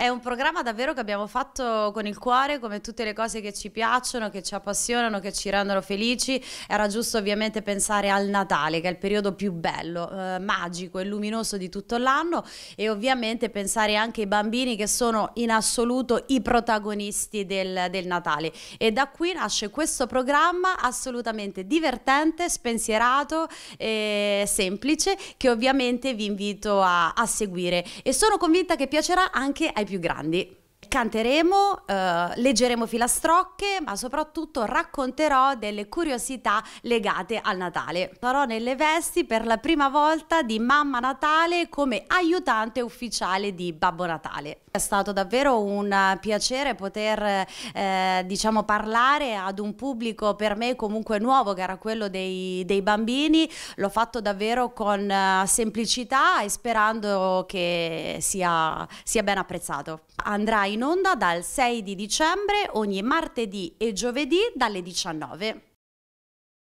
È un programma davvero che abbiamo fatto con il cuore, come tutte le cose che ci piacciono, che ci appassionano, che ci rendono felici. Era giusto ovviamente pensare al Natale, che è il periodo più bello, eh, magico e luminoso di tutto l'anno e ovviamente pensare anche ai bambini che sono in assoluto i protagonisti del, del Natale. E da qui nasce questo programma assolutamente divertente, spensierato e semplice che ovviamente vi invito a, a seguire e sono convinta che piacerà anche ai più grandi canteremo, eh, leggeremo filastrocche, ma soprattutto racconterò delle curiosità legate al Natale. Sarò nelle vesti per la prima volta di Mamma Natale come aiutante ufficiale di Babbo Natale. È stato davvero un piacere poter eh, diciamo parlare ad un pubblico per me comunque nuovo che era quello dei, dei bambini, l'ho fatto davvero con eh, semplicità e sperando che sia, sia ben apprezzato. Andrà in in onda dal 6 di dicembre ogni martedì e giovedì dalle 19.